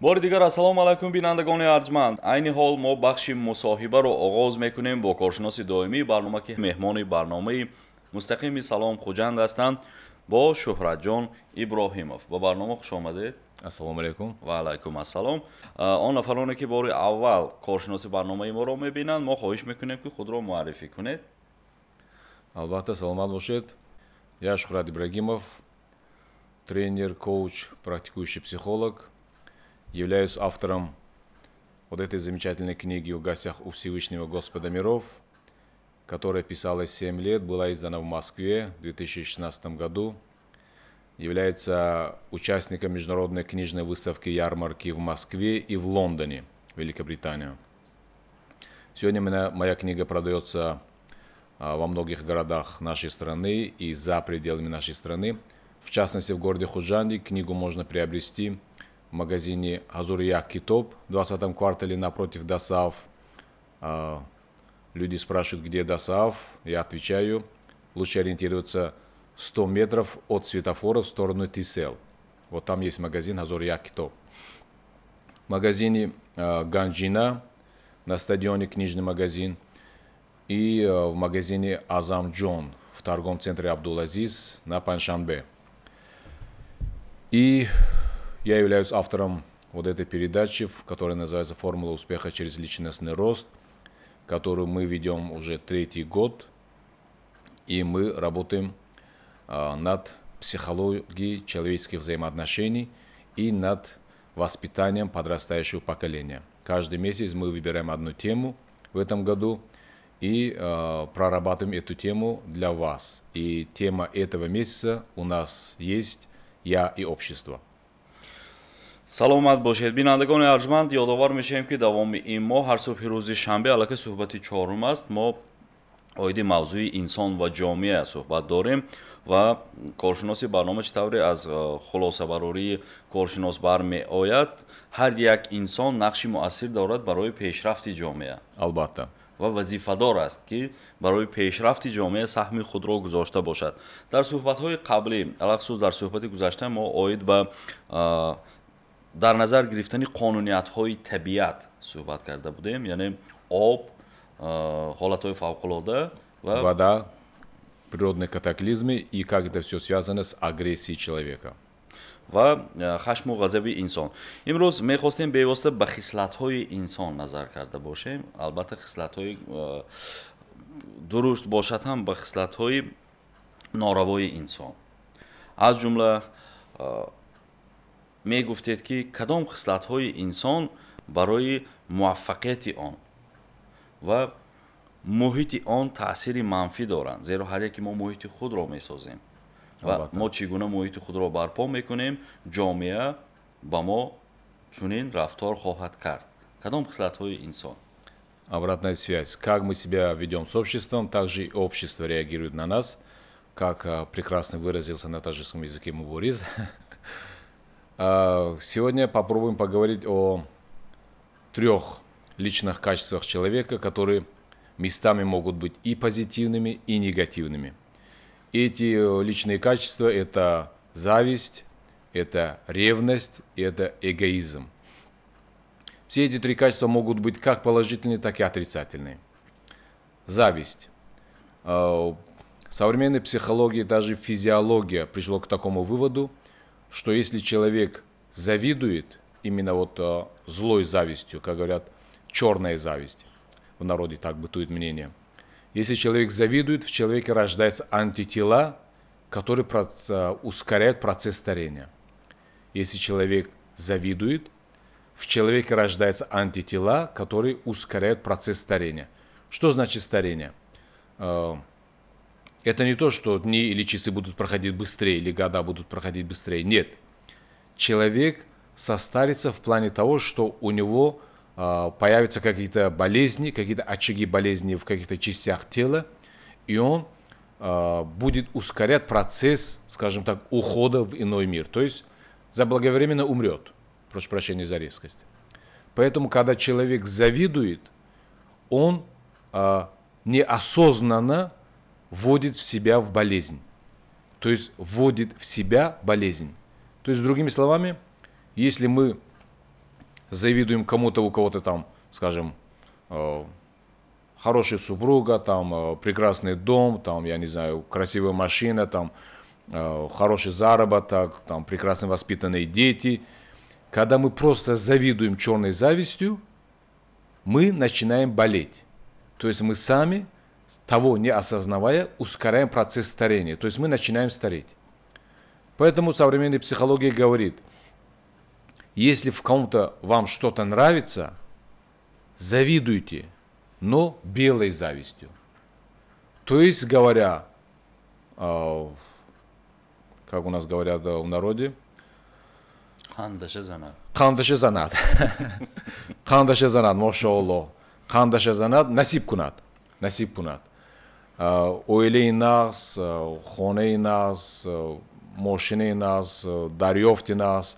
бори дигар ассалому алайкум бинандагони арҷманд айни ҳол мо бахши мусоҳибаро оғоз мекунем бо коршиноси доимии барнома ки меҳмони барномаи мустақими салом хуҷанд ҳастанд бо шӯҳратҷон иброҳимов ба барнома хушомадед ассалому алайкум ваалайкум ассалом он нафароне ки бори аввал коршиноси барномаи моро мебинанд мо хоҳиш мекунем ки худро муаррифӣ кунед албатта саломат бошед я шӯҳрат ибрагимов тренер коуч практикующий психолог являюсь автором вот этой замечательной книги «В гостях у Всевышнего Господа миров», которая писалась 7 лет, была издана в Москве в 2016 году, является участником международной книжной выставки ярмарки в Москве и в Лондоне, Великобритания. Сегодня моя, моя книга продается а, во многих городах нашей страны и за пределами нашей страны. В частности, в городе Худжанди книгу можно приобрести – магазине Азурия Китоп в 20 квартале напротив Досав. А, люди спрашивают, где Досав. Я отвечаю, лучше ориентироваться 100 метров от светофора в сторону Тисел. Вот там есть магазин Азурия Китоп. В магазине а, Ганджина на стадионе книжный магазин и а, в магазине Азам Джон в торговом центре Абдул-Азиз на Паншанбе. И я являюсь автором вот этой передачи, которая называется «Формула успеха через личностный рост», которую мы ведем уже третий год, и мы работаем а, над психологией человеческих взаимоотношений и над воспитанием подрастающего поколения. Каждый месяц мы выбираем одну тему в этом году и э, прорабатываем эту тему для вас. И тема этого месяца у нас есть «Я и общество». саломат бошед бинандагони арҷманд ёдовар мешавем ки давоми ин моҳ ҳар субҳи рӯзи шанбе аллакай суҳбати чорум аст мо оиди мавзӯи инсон ва ҷомеа суҳбат дорем ва коршиноси барнома чӣ тавре аз э, хулосабарории коршинос бармеояд ҳар як инсон нақши муассир дорад барои пешрафти ҷомеа албатта ва вазифадор аст ки барои пешрафти ҷомеа саҳми худро гузошта бошад дар суҳбатҳои қаблӣ алахусус дар суҳбати гузашта мо оид ба э, дар назар гирифтани қонуниятҳои табиат суҳбат карда будем яъне об ҳолатҳои фавқулода ва вода природни катаклизми и как это все связано с агрессией человека ва хашму ғазаби инсон имрӯз мехостем бевосита ба хислатҳои инсон назар карда бошем албатта хислатҳои дурушт бошад ҳам ба хислатҳои норавои инсон аз ҷумла мегуфтед ки кадом хислатҳои инсон барои муваффақияти он ва муҳити он таъсири манфӣ доранд зеро ҳар яки мо муҳити худро месозем ва мо чӣ гуна муҳити худро барпо мекунем ҷомеа ба мо чунин рафтор хоҳад кард кадом хислатҳои инсон обратная связь. Как мы себя ведем с обществом, так же и общество реагирует на нас, как а, прекрасно выразился на таджикском языке Мубориз. А, сегодня попробуем поговорить о трех личных качествах человека, которые местами могут быть и позитивными, и негативными. Эти э, личные качества – это зависть, это ревность, это эгоизм. Все эти три качества могут быть как положительные, так и отрицательные. Зависть. А, Современная психология и даже физиология пришло к такому выводу, что если человек завидует, именно вот э, злой завистью, как говорят, черная зависть, в народе так бытует мнение. Если человек завидует, в человеке рождаются антитела, которые э, ускоряют процесс старения. Если человек завидует, в человеке рождаются антитела, которые ускоряют процесс старения. Что значит старение? Э, это не то, что дни или часы будут проходить быстрее, или года будут проходить быстрее. Нет. Человек состарится в плане того, что у него э, появятся какие-то болезни, какие-то очаги болезни в каких-то частях тела, и он э, будет ускорять процесс, скажем так, ухода в иной мир. То есть заблаговременно умрет. Прошу прощения за резкость. Поэтому, когда человек завидует, он э, неосознанно вводит в себя в болезнь. То есть вводит в себя болезнь. То есть, другими словами, если мы завидуем кому-то, у кого-то там, скажем, э, хорошая супруга, там э, прекрасный дом, там, я не знаю, красивая машина, там, э, хороший заработок, там, прекрасно воспитанные дети. Когда мы просто завидуем черной завистью, мы начинаем болеть. То есть мы сами того не осознавая, ускоряем процесс старения. То есть мы начинаем стареть. Поэтому современная психология говорит, если в ком-то вам что-то нравится, завидуйте, но белой завистью. То есть, говоря, а, как у нас говорят а, в народе, қандышы занат қандышы занат қандышы занат машалла қандышы занат насиб кунат насиб кунад а, оилаи нағз а, хонаи нағз а, мошинаи нағз дарёфти нағз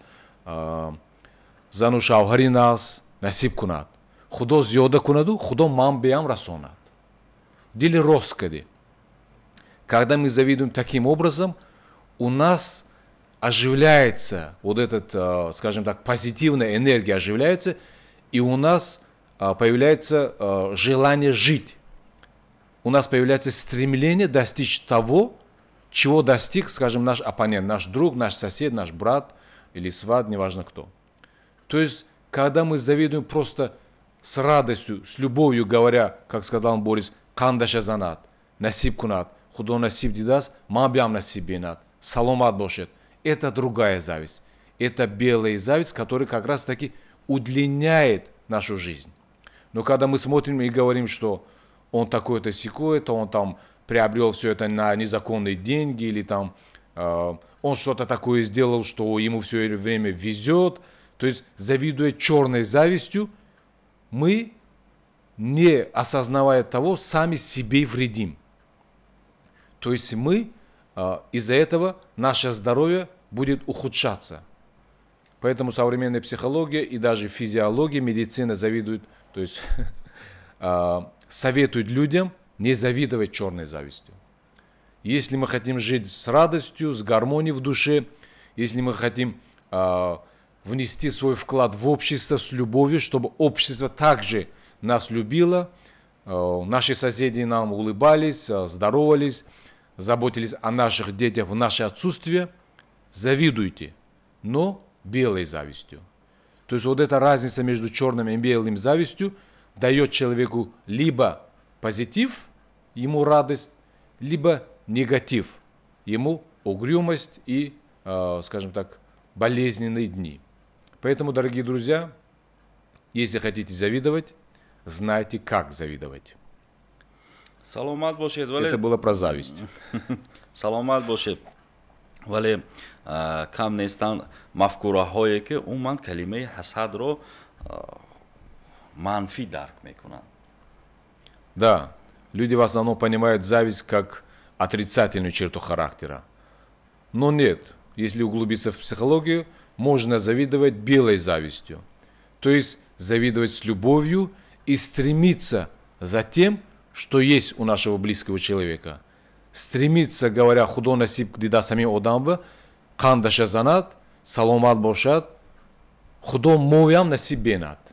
зану шавҳари нағз насиб кунад худо зиёда кунаду худо ман беам расонад дили рост кардӣ когда мы завидуем таким образом у нас оживляется вот этот, скажем так, позитивная энергия оживляется, и у нас появляется желание жить у нас появляется стремление достичь того, чего достиг, скажем, наш оппонент, наш друг, наш сосед, наш брат или сват, неважно кто. То есть, когда мы завидуем просто с радостью, с любовью, говоря, как сказал Борис, «Кандаша занат, насиб кунат, худо насиб дидас, мабям насиб бенат, саломат бошет». Это другая зависть. Это белая зависть, которая как раз таки удлиняет нашу жизнь. Но когда мы смотрим и говорим, что – он такой-то секой-то, он там приобрел все это на незаконные деньги, или там э, он что-то такое сделал, что ему все время везет. То есть, завидуя черной завистью, мы, не осознавая того, сами себе вредим. То есть мы э, из-за этого наше здоровье будет ухудшаться. Поэтому современная психология и даже физиология, медицина завидует, то есть Э, советует людям не завидовать черной завистью. Если мы хотим жить с радостью, с гармонией в душе, если мы хотим э, внести свой вклад в общество с любовью, чтобы общество также нас любило, э, наши соседи нам улыбались, здоровались, заботились о наших детях в наше отсутствие, завидуйте, но белой завистью. То есть вот эта разница между черным и белым завистью – дает человеку либо позитив, ему радость, либо негатив, ему угрюмость и, а, скажем так, болезненные дни. Поэтому, дорогие друзья, если хотите завидовать, знайте, как завидовать. Саломат Бошед, Вале. Это было про зависть. Саломат Бошед. Вали. А, кам нестанд мафкураҳое ки умуман калимаи ҳасадро а, منفی درک میکنن Да, люди в основном понимают зависть как отрицательную черту характера. Но нет, если углубиться в психологию, можно завидовать белой завистью. То есть завидовать с любовью и стремиться за тем, что есть у нашего близкого человека. Стремиться, говоря худо насип деда сами одамба, кандаша занат, саломат бошат, худо мовям насибенат.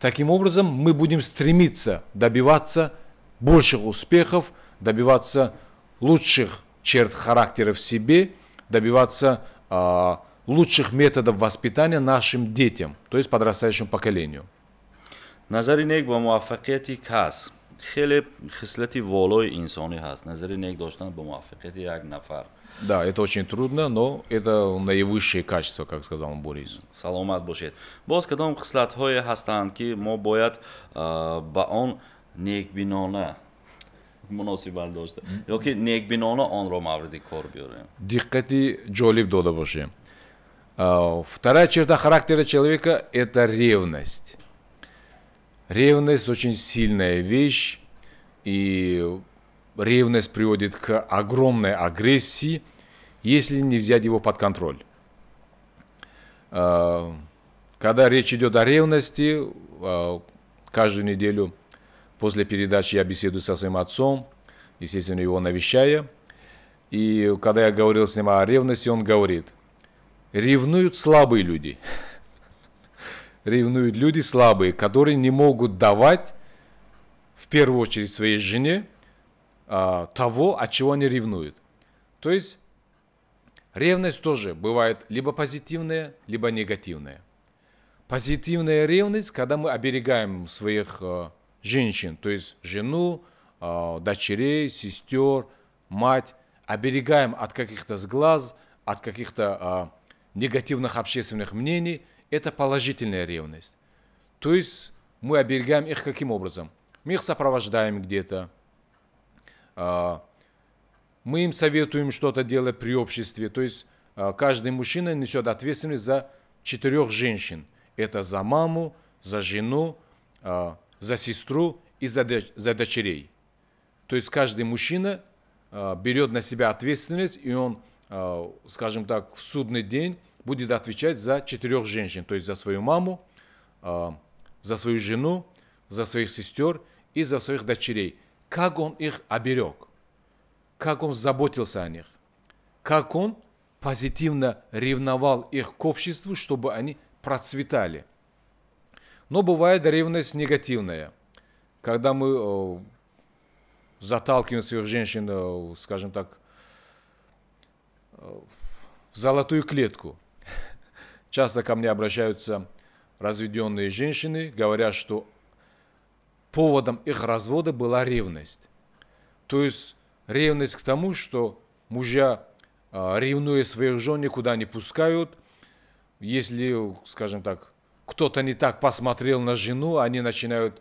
Таким образом, мы будем стремиться добиваться больших успехов, добиваться лучших черт характера в себе, добиваться э, лучших методов воспитания нашим детям, то есть подрастающему поколению. назари нек ба муваффақияти хеле хислати волои инсонӣ ҳаст назари нек доштан ба як нафар да, это очень трудно, но это наивысшее качество, как сказал Борис. Саломат бошед. Боз кадом хислатҳое ҳастанд ки мо боят, а, ба он некбинона муносибат дошта ёки некбинона онро мавриди кор биёрем. Диққати ҷолиб дода бошем. А, вторая черта характера человека – это ревность. Ревность очень сильная вещь, и ревность приводит к огромной агрессии, если не взять его под контроль. А, когда речь идет о ревности, а, каждую неделю после передачи я беседую со своим отцом, естественно, его навещая. И когда я говорил с ним о ревности, он говорит, ревнуют слабые люди. Ревнуют люди слабые, которые не могут давать в первую очередь своей жене, а, того, от чего они ревнуют. То есть ревность тоже бывает либо позитивная, либо негативная. Позитивная ревность, когда мы оберегаем своих э, женщин, то есть жену, э, дочерей, сестер, мать, оберегаем от каких-то сглаз, от каких-то э, негативных общественных мнений, это положительная ревность. То есть мы оберегаем их каким образом? Мы их сопровождаем где-то, а, мы им советуем что-то делать при обществе. То есть а, каждый мужчина несет ответственность за четырех женщин. Это за маму, за жену, а, за сестру и за, дочерей. То есть каждый мужчина берет на себя ответственность, и он, скажем так, в судный день будет отвечать за четырех женщин. То есть за свою маму, за свою жену, за своих сестер и за своих дочерей как он их оберег, как он заботился о них, как он позитивно ревновал их к обществу, чтобы они процветали. Но бывает ревность негативная, когда мы э, заталкиваем своих женщин, э, скажем так, э, в золотую клетку. Часто ко мне обращаются разведенные женщины, говорят, что поводом их развода была ревность. То есть ревность к тому, что мужья, а, ревнуя своих жен, никуда не пускают. Если, скажем так, кто-то не так посмотрел на жену, они начинают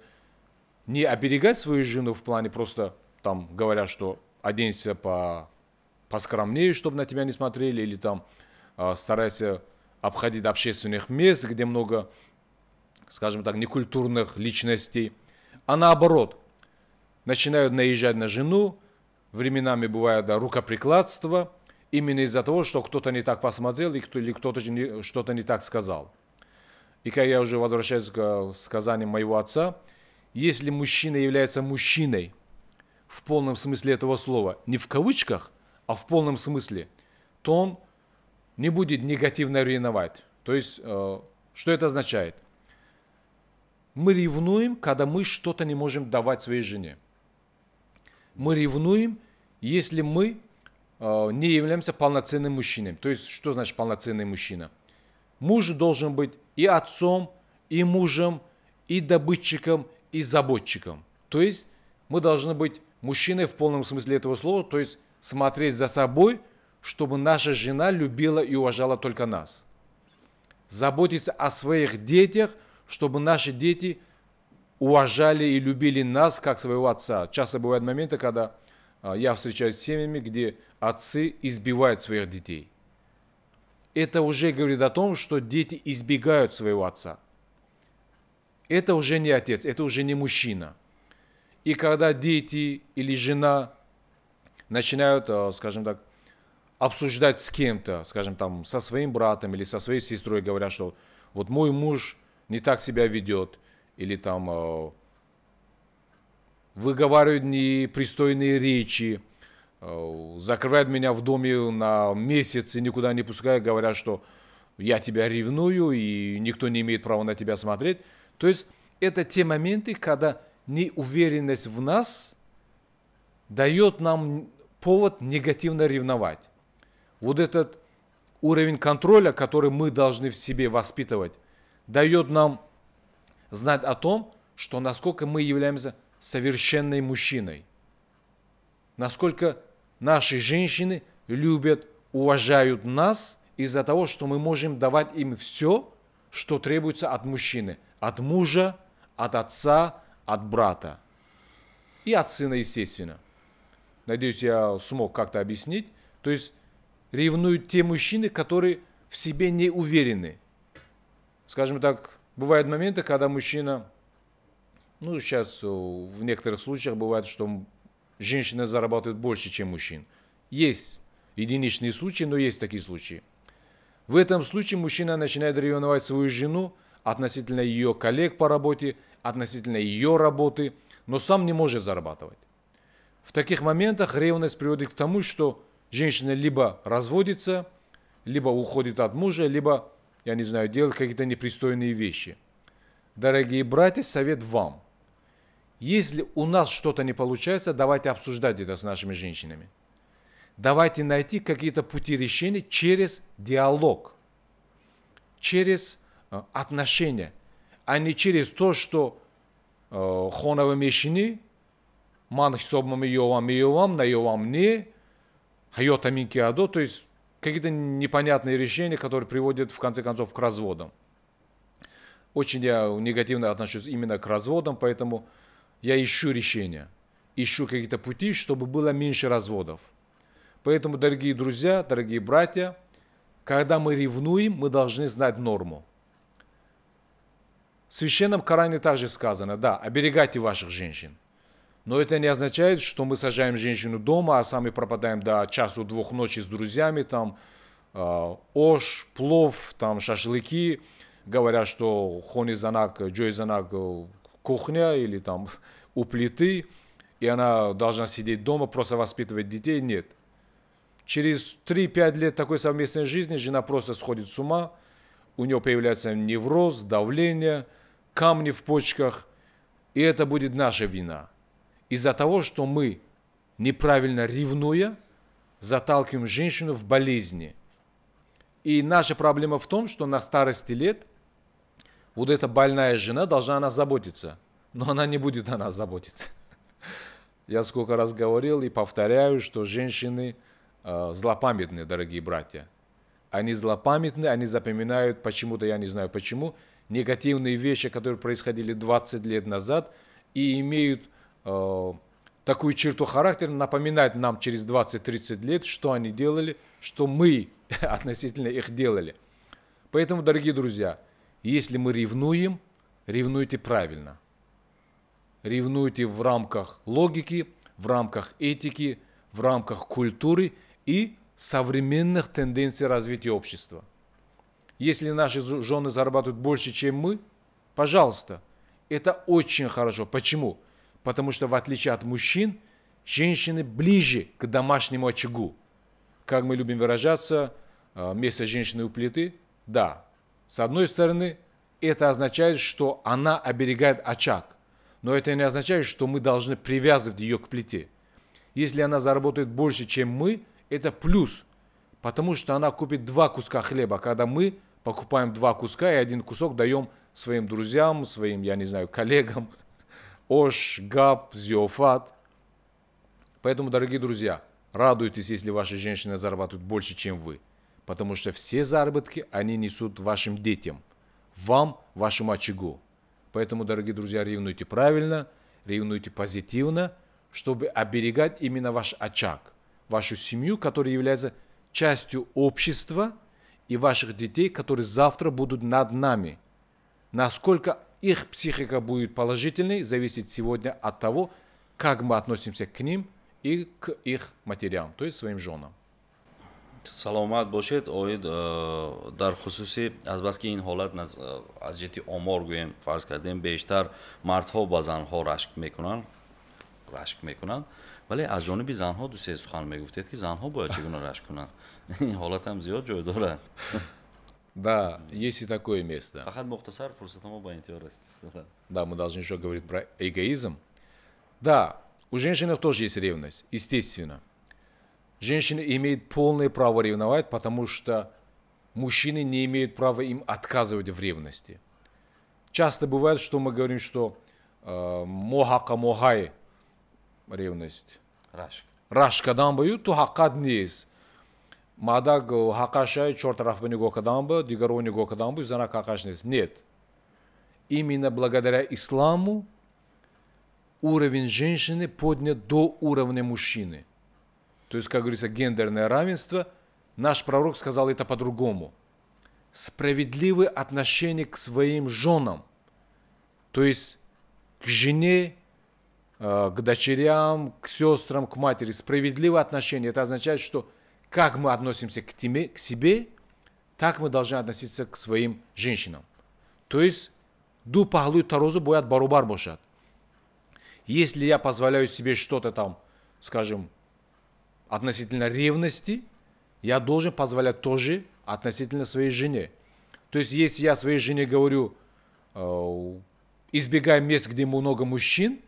не оберегать свою жену в плане просто там говоря, что оденься по поскромнее, чтобы на тебя не смотрели, или там а, старайся обходить общественных мест, где много, скажем так, некультурных личностей – а наоборот, начинают наезжать на жену, временами бывает да, рукоприкладство, именно из-за того, что кто-то не так посмотрел или кто-то что-то не так сказал. И как я уже возвращаюсь к сказаниям моего отца, если мужчина является мужчиной в полном смысле этого слова, не в кавычках, а в полном смысле, то он не будет негативно ревновать. То есть, э, что это означает? Мы ревнуем, когда мы что-то не можем давать своей жене. Мы ревнуем, если мы э, не являемся полноценным мужчиной. То есть, что значит полноценный мужчина? Муж должен быть и отцом, и мужем, и добытчиком, и заботчиком. То есть, мы должны быть мужчиной в полном смысле этого слова, то есть, смотреть за собой, чтобы наша жена любила и уважала только нас. Заботиться о своих детях – чтобы наши дети уважали и любили нас, как своего отца. Часто бывают моменты, когда а, я встречаюсь с семьями, где отцы избивают своих детей. Это уже говорит о том, что дети избегают своего отца. Это уже не отец, это уже не мужчина. И когда дети или жена начинают, а, скажем так, обсуждать с кем-то, скажем там, со своим братом или со своей сестрой, говорят, что вот мой муж – не так себя ведет, или там э, выговаривает непристойные речи, э, закрывает меня в доме на месяц и никуда не пускает, говоря, что я тебя ревную, и никто не имеет права на тебя смотреть. То есть это те моменты, когда неуверенность в нас дает нам повод негативно ревновать. Вот этот уровень контроля, который мы должны в себе воспитывать, дает нам знать о том, что насколько мы являемся совершенной мужчиной, насколько наши женщины любят, уважают нас из-за того, что мы можем давать им все, что требуется от мужчины, от мужа, от отца, от брата и от сына, естественно. Надеюсь, я смог как-то объяснить. То есть ревнуют те мужчины, которые в себе не уверены – Скажем так, бывают моменты, когда мужчина, ну сейчас в некоторых случаях бывает, что женщина зарабатывает больше, чем мужчин. Есть единичные случаи, но есть такие случаи. В этом случае мужчина начинает ревновать свою жену относительно ее коллег по работе, относительно ее работы, но сам не может зарабатывать. В таких моментах ревность приводит к тому, что женщина либо разводится, либо уходит от мужа, либо я не знаю, делать какие-то непристойные вещи. Дорогие братья, совет вам. Если у нас что-то не получается, давайте обсуждать это с нашими женщинами. Давайте найти какие-то пути решения через диалог, через э, отношения, а не через то, что э, хонава мешини, ман хисобмам йовам йовам, на йовам не, хайота адо, то есть какие-то непонятные решения, которые приводят в конце концов к разводам. Очень я негативно отношусь именно к разводам, поэтому я ищу решения, ищу какие-то пути, чтобы было меньше разводов. Поэтому, дорогие друзья, дорогие братья, когда мы ревнуем, мы должны знать норму. В священном Коране также сказано, да, оберегайте ваших женщин. Но это не означает, что мы сажаем женщину дома, а сами пропадаем до часу-двух ночи с друзьями, там, э, ош, плов, там, шашлыки. говоря, что хони занак, джой занак кухня или там у плиты, и она должна сидеть дома, просто воспитывать детей. Нет. Через 3-5 лет такой совместной жизни жена просто сходит с ума, у нее появляется невроз, давление, камни в почках, и это будет наша вина – из-за того, что мы, неправильно ревнуя, заталкиваем женщину в болезни. И наша проблема в том, что на старости лет вот эта больная жена должна она заботиться. Но она не будет о нас заботиться. Я сколько раз говорил и повторяю, что женщины э, злопамятные, дорогие братья. Они злопамятны, они запоминают, почему-то я не знаю почему, негативные вещи, которые происходили 20 лет назад, и имеют Э, такую черту характера, напоминает нам через 20-30 лет, что они делали, что мы относительно их делали. Поэтому, дорогие друзья, если мы ревнуем, ревнуйте правильно. Ревнуйте в рамках логики, в рамках этики, в рамках культуры и современных тенденций развития общества. Если наши жены зарабатывают больше, чем мы, пожалуйста, это очень хорошо. Почему? потому что в отличие от мужчин, женщины ближе к домашнему очагу. Как мы любим выражаться, э, место женщины у плиты, да, с одной стороны, это означает, что она оберегает очаг, но это не означает, что мы должны привязывать ее к плите. Если она заработает больше, чем мы, это плюс, потому что она купит два куска хлеба, когда мы покупаем два куска и один кусок даем своим друзьям, своим, я не знаю, коллегам – Ош, Габ, Зиофат. Поэтому, дорогие друзья, радуйтесь, если ваши женщины зарабатывают больше, чем вы. Потому что все заработки они несут вашим детям, вам, вашему очагу. Поэтому, дорогие друзья, ревнуйте правильно, ревнуйте позитивно, чтобы оберегать именно ваш очаг, вашу семью, которая является частью общества и ваших детей, которые завтра будут над нами. Насколько Их психика будет положительной, зависит сегодня от того, как мы относимся к ним и к их материам то есть своим женам. саломат бошед оид дар хусуси азбаски ин ҳолат аз ҷиҳати омор гӯем фарз кардем бештар мардҳо ба занҳо рашк мекунанд рашк мекунанд вале аз ҷониби занҳо дусе сухан мегуфтед ки занҳо бояд чӣ гуна рашк кунанд ин ҳолат ҳам зиёд ҷой дорад Да, есть и такое место. Ахат Мухтасар, Да, мы должны еще говорить про эгоизм. Да, у женщин тоже есть ревность, естественно. Женщины имеют полное право ревновать, потому что мужчины не имеют права им отказывать в ревности. Часто бывает, что мы говорим, что э, мохака мохай ревность. Рашка. Рашкадан бою тухакад неиз мадак э, ҳақашай чортарафба нигоҳ карданба дигарро нигоҳ карданбу занак ҳақаш нест нет именно благодаря исламу уровень женщины поднят до уровня мужчины то есть как говорится гендерное равенство наш пророк сказал это по-другому справедливое отношение к своим женам то есть к жене э, к дочерям, к сестрам, к матери. Справедливое отношение. Это означает, что как мы относимся к, теме, к себе, так мы должны относиться к своим женщинам. То есть, ду пахлуй тарозу боят барубар бошат. Если я позволяю себе что-то там, скажем, относительно ревности, я должен позволять тоже относительно своей жене. То есть, если я своей жене говорю, э, избегай мест, где много мужчин,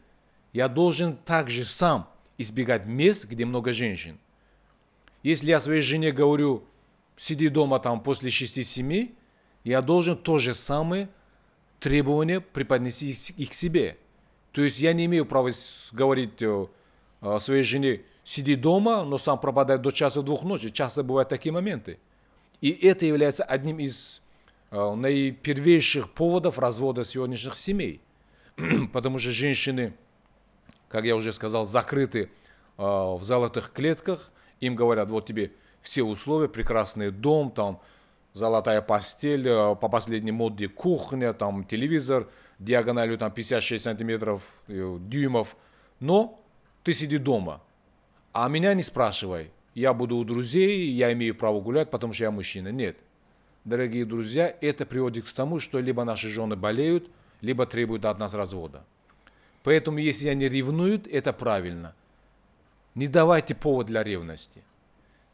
я должен также сам избегать мест, где много женщин. Если я своей жене говорю, сиди дома там после 6-7, я должен то же самое требование преподнести их себе. То есть я не имею права говорить э, э, своей жене, сиди дома, но сам пропадает до часа двух ночи. Часто бывают такие моменты. И это является одним из э, наипервейших поводов развода сегодняшних семей. Потому что женщины, как я уже сказал, закрыты в золотых клетках, им говорят, вот тебе все условия, прекрасный дом, там золотая постель, э, по последней моде кухня, там телевизор диагональю там 56 сантиметров, э, дюймов. Но ты сиди дома, а меня не спрашивай. Я буду у друзей, я имею право гулять, потому что я мужчина. Нет. Дорогие друзья, это приводит к тому, что либо наши жены болеют, либо требуют от нас развода. Поэтому, если они ревнуют, это правильно – не давайте повод для ревности.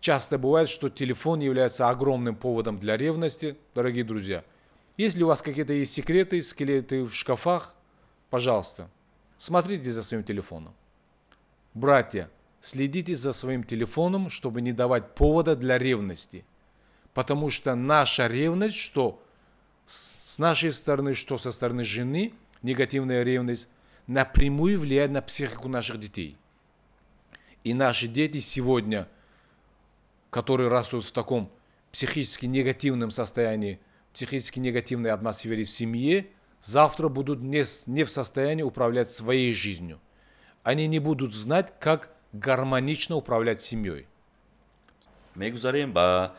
Часто бывает, что телефон является огромным поводом для ревности, дорогие друзья. Если у вас какие-то есть секреты, скелеты в шкафах, пожалуйста, смотрите за своим телефоном. Братья, следите за своим телефоном, чтобы не давать повода для ревности. Потому что наша ревность, что с нашей стороны, что со стороны жены, негативная ревность, напрямую влияет на психику наших детей. И наши дети сегодня, которые растут в таком психически негативном состоянии, психически негативной атмосфере в семье, завтра будут не, не в состоянии управлять своей жизнью. Они не будут знать, как гармонично управлять семьей. мегузарем ба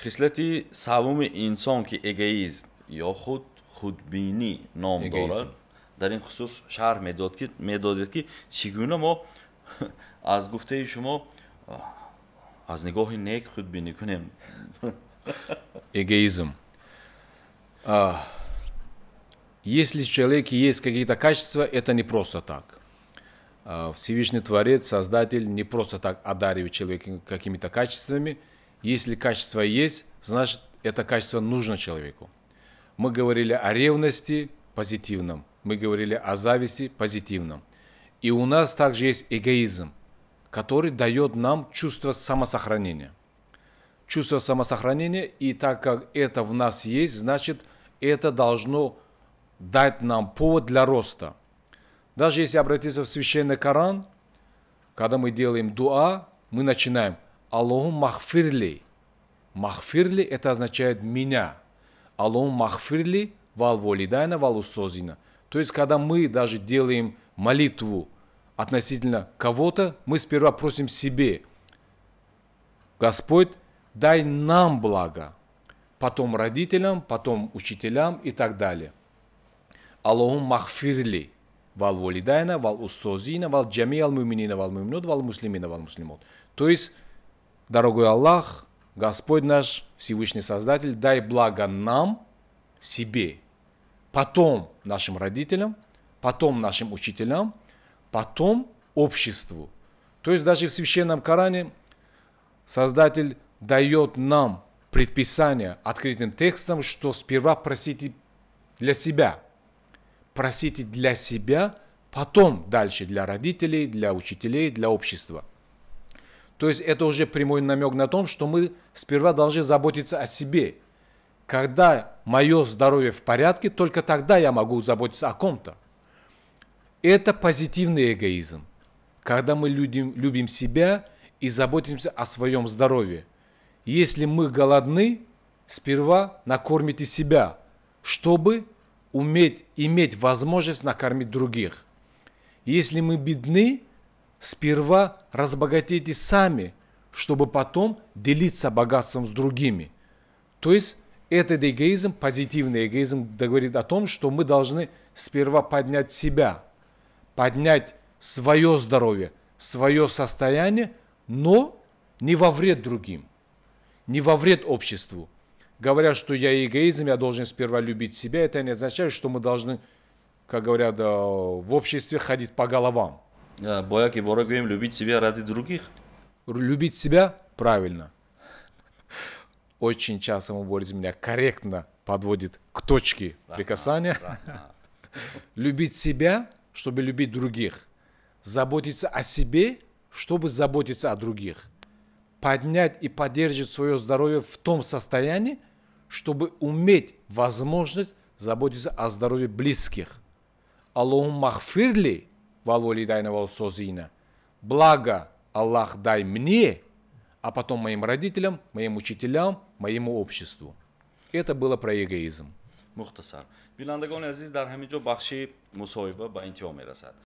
хислати савуми инсон ки эгоизм ё худ худбинӣ ном дорад дар ин хусус шарҳ медод ки медодед ки чӣ гуна мо аз гуфтаи шумо аз нигоҳи нек худбинӣ кунем эгоизм если в человеке есть какие-то качества это не просто так всевышний творец создатель не просто так одаривает человека какими-то качествами если качество есть значит это качество нужно человеку мы говорили о ревности позитивном мы говорили о зависти позитивном и у нас также есть эгоизм который дает нам чувство самосохранения. Чувство самосохранения, и так как это в нас есть, значит, это должно дать нам повод для роста. Даже если обратиться в священный Коран, когда мы делаем дуа, мы начинаем Аллаху махфирли. Махфирли – это означает «меня». Аллаху махфирли вал волидайна вал усозина. То есть, когда мы даже делаем молитву относительно кого-то, мы сперва просим себе, Господь, дай нам благо, потом родителям, потом учителям и так далее. Аллахум махфирли, вал валидайна, вал устозина, вал джами ал муминина, вал муминут, вал муслимина, вал муслимот. То есть, дорогой Аллах, Господь наш, Всевышний Создатель, дай благо нам, себе, потом нашим родителям, потом нашим учителям – потом обществу. То есть даже в священном Коране Создатель дает нам предписание открытым текстом, что сперва просите для себя. Просите для себя, потом дальше для родителей, для учителей, для общества. То есть это уже прямой намек на том, что мы сперва должны заботиться о себе. Когда мое здоровье в порядке, только тогда я могу заботиться о ком-то. Это позитивный эгоизм. Когда мы любим, любим себя и заботимся о своем здоровье. Если мы голодны, сперва накормите себя, чтобы уметь иметь возможность накормить других. Если мы бедны, сперва разбогатейте сами, чтобы потом делиться богатством с другими. То есть этот эгоизм, позитивный эгоизм, говорит о том, что мы должны сперва поднять себя – поднять свое здоровье, свое состояние, но не во вред другим, не во вред обществу. Говорят, что я эгоизм, я должен сперва любить себя, это не означает, что мы должны, как говорят, э, в обществе ходить по головам. Э, Бояки Борогвим, любить себя ради других. Любить себя правильно. Очень часто Муборис меня корректно подводит к точке прикасания. Любить себя чтобы любить других. Заботиться о себе, чтобы заботиться о других. Поднять и поддерживать свое здоровье в том состоянии, чтобы уметь возможность заботиться о здоровье близких. Аллаху махфирли валоли дайна созина. Благо Аллах дай мне, а потом моим родителям, моим учителям, моему обществу. Это было про эгоизм. مختصر بینندگان عزیز در همینجا بخشی مصاحبه به انتها میرسد.